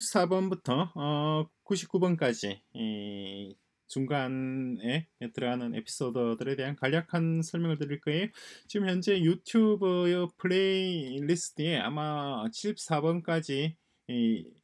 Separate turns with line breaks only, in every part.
4번부터 어, 99번까지 중간에 들어가는 에피소드들에 대한 간략한 설명을 드릴 거예요. 지금 현재 유튜브 플레이리스트에 아마 74번까지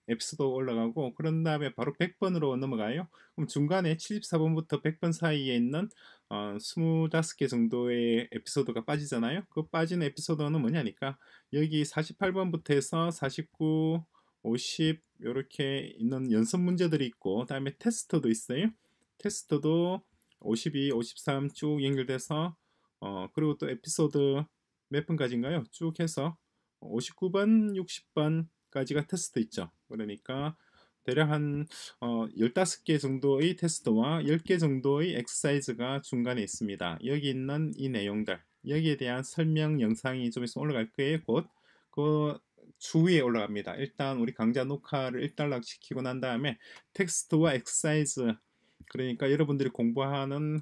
에피소드 올라가고 그런 다음에 바로 100번으로 넘어가요. 그럼 중간에 74번부터 100번 사이에 있는 어, 25개 정도의 에피소드가 빠지잖아요. 그 빠진 에피소드는 뭐냐니까 여기 48번부터 해서 49, 50, 이렇게 있는 연습 문제들이 있고 다음에 테스트도 있어요. 테스트도 52, 53 쭉 연결돼서 어, 그리고 또 에피소드 몇 분까지인가요? 쭉 해서 59번, 60번까지가 테스트 있죠. 그러니까 대략 한 어, 15개 정도의 테스트와 10개 정도의 엑사이즈가 중간에 있습니다. 여기 있는 이 내용들, 여기에 대한 설명 영상이 좀 있으면 올라갈 거예요. 곧그 주위에 올라갑니다. 일단 우리 강좌 녹화를 일단락 시키고 난 다음에 텍스트와 엑사이즈 그러니까 여러분들이 공부하는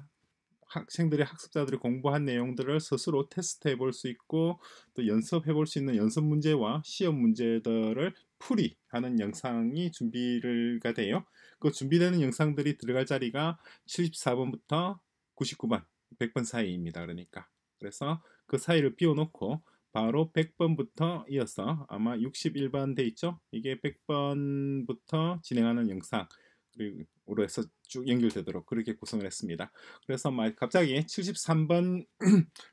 학생들의 학습자들이 공부한 내용들을 스스로 테스트해 볼 수 있고 또 연습해 볼 수 있는 연습 문제와 시험 문제들을 풀이하는 영상이 준비가 돼요. 그 준비되는 영상들이 들어갈 자리가 74번부터 99번, 100번 사이입니다. 그러니까 그래서 그 사이를 비워놓고 바로 100번부터 이어서 아마 61번 돼 있죠? 이게 100번부터 진행하는 영상 그리고 으로 해서 쭉 연결되도록 그렇게 구성을 했습니다. 그래서 갑자기 73번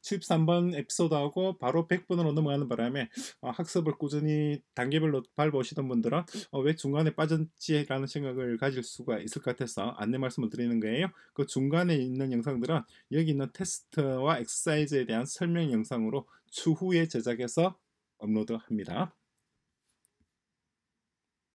73번 에피소드하고 바로 100번으로 넘어가는 바람에 어, 학습을 꾸준히 단계별로 밟으시던 분들은 어, 왜 중간에 빠졌지라는 생각을 가질 수가 있을 것 같아서 안내 말씀을 드리는 거예요. 그 중간에 있는 영상들은 여기 있는 테스트와 엑사이즈에 대한 설명 영상으로 추후에 제작해서 업로드합니다.